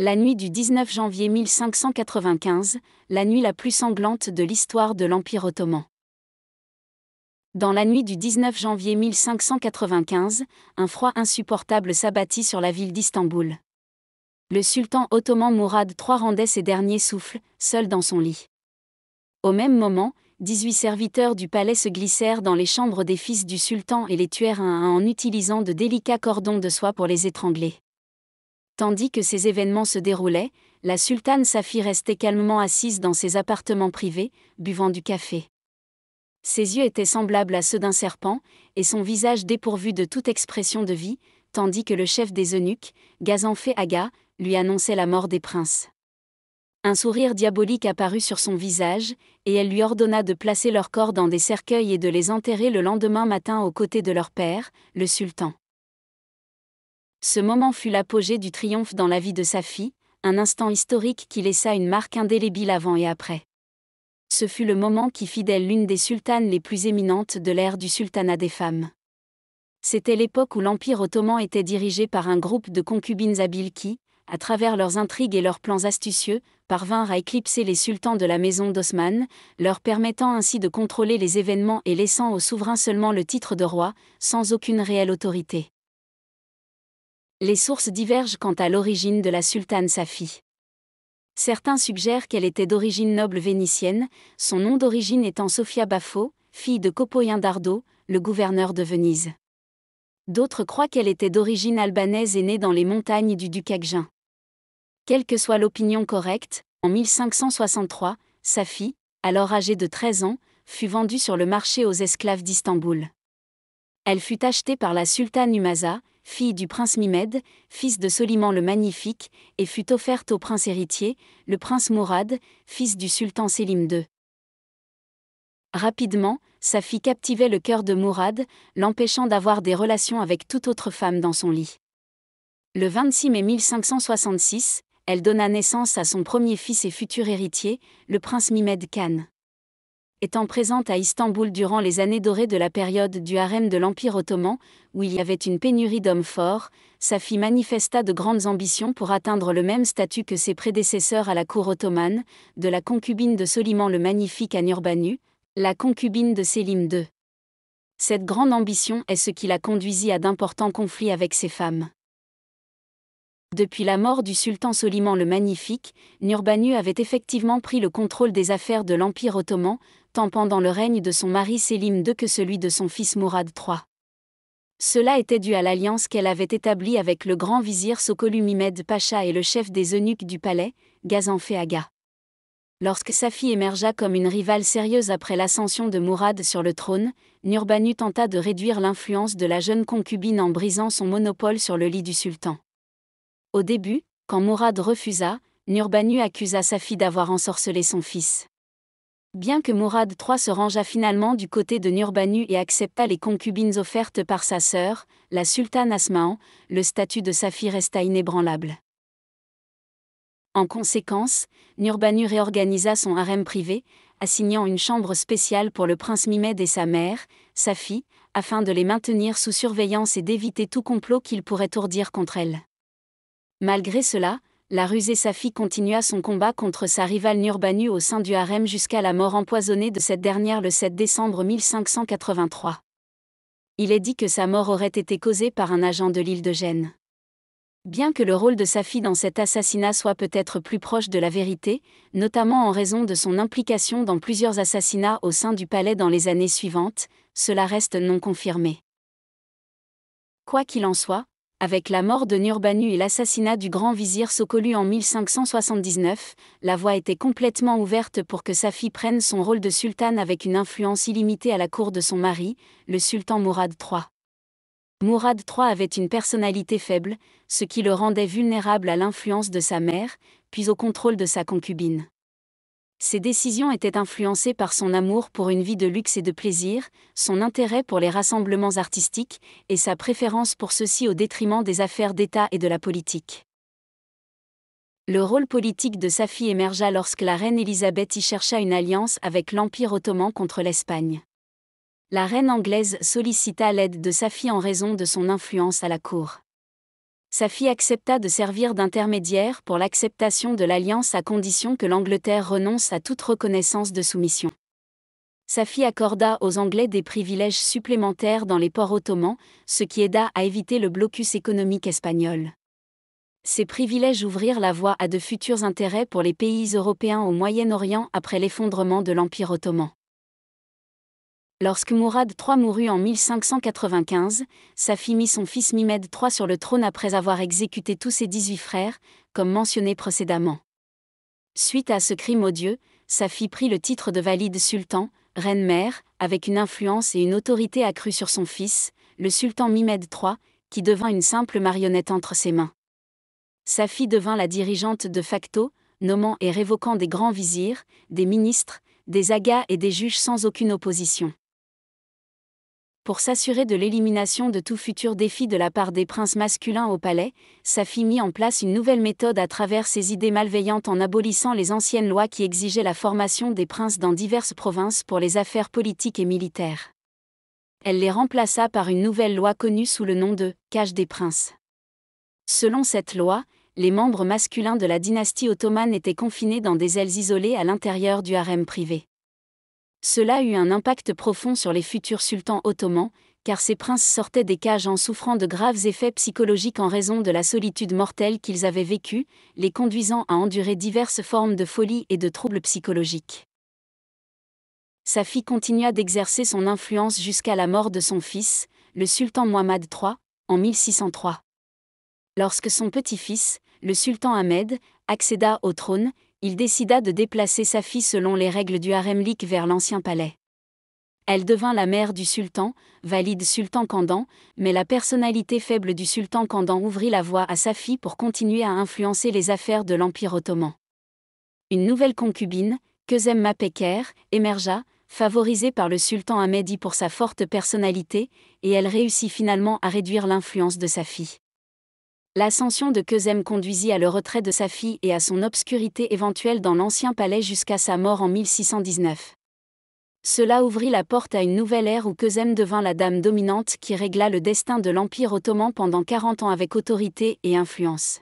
La nuit du 19 janvier 1595, la nuit la plus sanglante de l'histoire de l'Empire ottoman. Dans la nuit du 19 janvier 1595, un froid insupportable s'abattit sur la ville d'Istanbul. Le sultan ottoman Mourad III rendait ses derniers souffles, seul dans son lit. Au même moment, 18 serviteurs du palais se glissèrent dans les chambres des fils du sultan et les tuèrent un à un en utilisant de délicats cordons de soie pour les étrangler. Tandis que ces événements se déroulaient, la sultane Safi restait calmement assise dans ses appartements privés, buvant du café. Ses yeux étaient semblables à ceux d'un serpent, et son visage dépourvu de toute expression de vie, tandis que le chef des eunuques, Gazan Aga, lui annonçait la mort des princes. Un sourire diabolique apparut sur son visage, et elle lui ordonna de placer leurs corps dans des cercueils et de les enterrer le lendemain matin aux côtés de leur père, le sultan. Ce moment fut l'apogée du triomphe dans la vie de sa fille, un instant historique qui laissa une marque indélébile avant et après. Ce fut le moment qui fit d'elle l'une des sultanes les plus éminentes de l'ère du sultanat des femmes. C'était l'époque où l'Empire ottoman était dirigé par un groupe de concubines habiles qui, à travers leurs intrigues et leurs plans astucieux, parvinrent à éclipser les sultans de la maison d'Osman, leur permettant ainsi de contrôler les événements et laissant au souverain seulement le titre de roi, sans aucune réelle autorité. Les sources divergent quant à l'origine de la sultane Safi. Certains suggèrent qu'elle était d'origine noble vénitienne, son nom d'origine étant Sofia Baffo, fille de Copoyen d'Ardo, le gouverneur de Venise. D'autres croient qu'elle était d'origine albanaise et née dans les montagnes du Dukagjin. Quelle que soit l'opinion correcte, en 1563, Safi, alors âgée de 13 ans, fut vendue sur le marché aux esclaves d'Istanbul. Elle fut achetée par la sultane Umaza, fille du prince Mimed, fils de Soliman le Magnifique, et fut offerte au prince héritier, le prince Mourad, fils du sultan Sélim II. Rapidement, sa fille captivait le cœur de Mourad, l'empêchant d'avoir des relations avec toute autre femme dans son lit. Le 26 mai 1566, elle donna naissance à son premier fils et futur héritier, le prince Mimed Khan étant présente à Istanbul durant les années dorées de la période du harem de l'Empire ottoman, où il y avait une pénurie d'hommes forts, sa fille manifesta de grandes ambitions pour atteindre le même statut que ses prédécesseurs à la cour ottomane, de la concubine de Soliman le Magnifique à Nurbanu, la concubine de Sélim II. Cette grande ambition est ce qui la conduisit à d'importants conflits avec ses femmes. Depuis la mort du sultan Soliman le Magnifique, Nurbanu avait effectivement pris le contrôle des affaires de l'Empire ottoman, tant pendant le règne de son mari Selim II que celui de son fils Mourad III. Cela était dû à l'alliance qu'elle avait établie avec le grand vizir Sokolu Mimed Pacha et le chef des eunuques du palais, Gazanfé Aga. Lorsque fille émergea comme une rivale sérieuse après l'ascension de Mourad sur le trône, Nurbanu tenta de réduire l'influence de la jeune concubine en brisant son monopole sur le lit du sultan. Au début, quand Mourad refusa, Nurbanu accusa sa fille d'avoir ensorcelé son fils. Bien que Mourad III se rangea finalement du côté de Nurbanu et accepta les concubines offertes par sa sœur, la sultane Asma'an, le statut de sa fille resta inébranlable. En conséquence, Nurbanu réorganisa son harem privé, assignant une chambre spéciale pour le prince Mimed et sa mère, sa fille, afin de les maintenir sous surveillance et d'éviter tout complot qu'il pourrait ourdir contre elle. Malgré cela, la rusée Safi continua son combat contre sa rivale Nurbanu au sein du harem jusqu'à la mort empoisonnée de cette dernière le 7 décembre 1583. Il est dit que sa mort aurait été causée par un agent de l'île de Gênes. Bien que le rôle de Safi dans cet assassinat soit peut-être plus proche de la vérité, notamment en raison de son implication dans plusieurs assassinats au sein du palais dans les années suivantes, cela reste non confirmé. Quoi qu'il en soit, avec la mort de Nurbanu et l'assassinat du grand vizir Sokolu en 1579, la voie était complètement ouverte pour que sa fille prenne son rôle de sultane avec une influence illimitée à la cour de son mari, le sultan Mourad III. Mourad III avait une personnalité faible, ce qui le rendait vulnérable à l'influence de sa mère, puis au contrôle de sa concubine. Ses décisions étaient influencées par son amour pour une vie de luxe et de plaisir, son intérêt pour les rassemblements artistiques, et sa préférence pour ceux-ci au détriment des affaires d'État et de la politique. Le rôle politique de sa fille émergea lorsque la reine Élisabeth y chercha une alliance avec l'Empire ottoman contre l'Espagne. La reine anglaise sollicita l'aide de sa fille en raison de son influence à la cour sa fille accepta de servir d'intermédiaire pour l'acceptation de l'alliance à condition que l'Angleterre renonce à toute reconnaissance de soumission. Sa fille accorda aux Anglais des privilèges supplémentaires dans les ports ottomans, ce qui aida à éviter le blocus économique espagnol. Ces privilèges ouvrirent la voie à de futurs intérêts pour les pays européens au Moyen-Orient après l'effondrement de l'Empire ottoman. Lorsque Mourad III mourut en 1595, sa fille mit son fils Mimed III sur le trône après avoir exécuté tous ses 18 frères, comme mentionné précédemment. Suite à ce crime odieux, sa fille prit le titre de valide sultan, reine-mère, avec une influence et une autorité accrue sur son fils, le sultan Mimed III, qui devint une simple marionnette entre ses mains. Sa fille devint la dirigeante de facto, nommant et révoquant des grands vizirs, des ministres, des agas et des juges sans aucune opposition pour s'assurer de l'élimination de tout futur défi de la part des princes masculins au palais, Safi mit en place une nouvelle méthode à travers ses idées malveillantes en abolissant les anciennes lois qui exigeaient la formation des princes dans diverses provinces pour les affaires politiques et militaires. Elle les remplaça par une nouvelle loi connue sous le nom de Cage des princes. Selon cette loi, les membres masculins de la dynastie ottomane étaient confinés dans des ailes isolées à l'intérieur du harem privé. Cela eut un impact profond sur les futurs sultans ottomans, car ces princes sortaient des cages en souffrant de graves effets psychologiques en raison de la solitude mortelle qu'ils avaient vécue, les conduisant à endurer diverses formes de folie et de troubles psychologiques. Sa fille continua d'exercer son influence jusqu'à la mort de son fils, le sultan Muhammad III, en 1603. Lorsque son petit-fils, le sultan Ahmed, accéda au trône, il décida de déplacer sa fille selon les règles du haremlik vers l'ancien palais. Elle devint la mère du sultan, valide sultan Kandan, mais la personnalité faible du sultan Kandan ouvrit la voie à sa fille pour continuer à influencer les affaires de l'Empire ottoman. Une nouvelle concubine, Kezemma Peker, émergea, favorisée par le sultan Ahmedi pour sa forte personnalité, et elle réussit finalement à réduire l'influence de sa fille l'ascension de Kezem conduisit à le retrait de sa fille et à son obscurité éventuelle dans l'ancien palais jusqu'à sa mort en 1619. Cela ouvrit la porte à une nouvelle ère où Kezem devint la dame dominante qui régla le destin de l'Empire ottoman pendant 40 ans avec autorité et influence.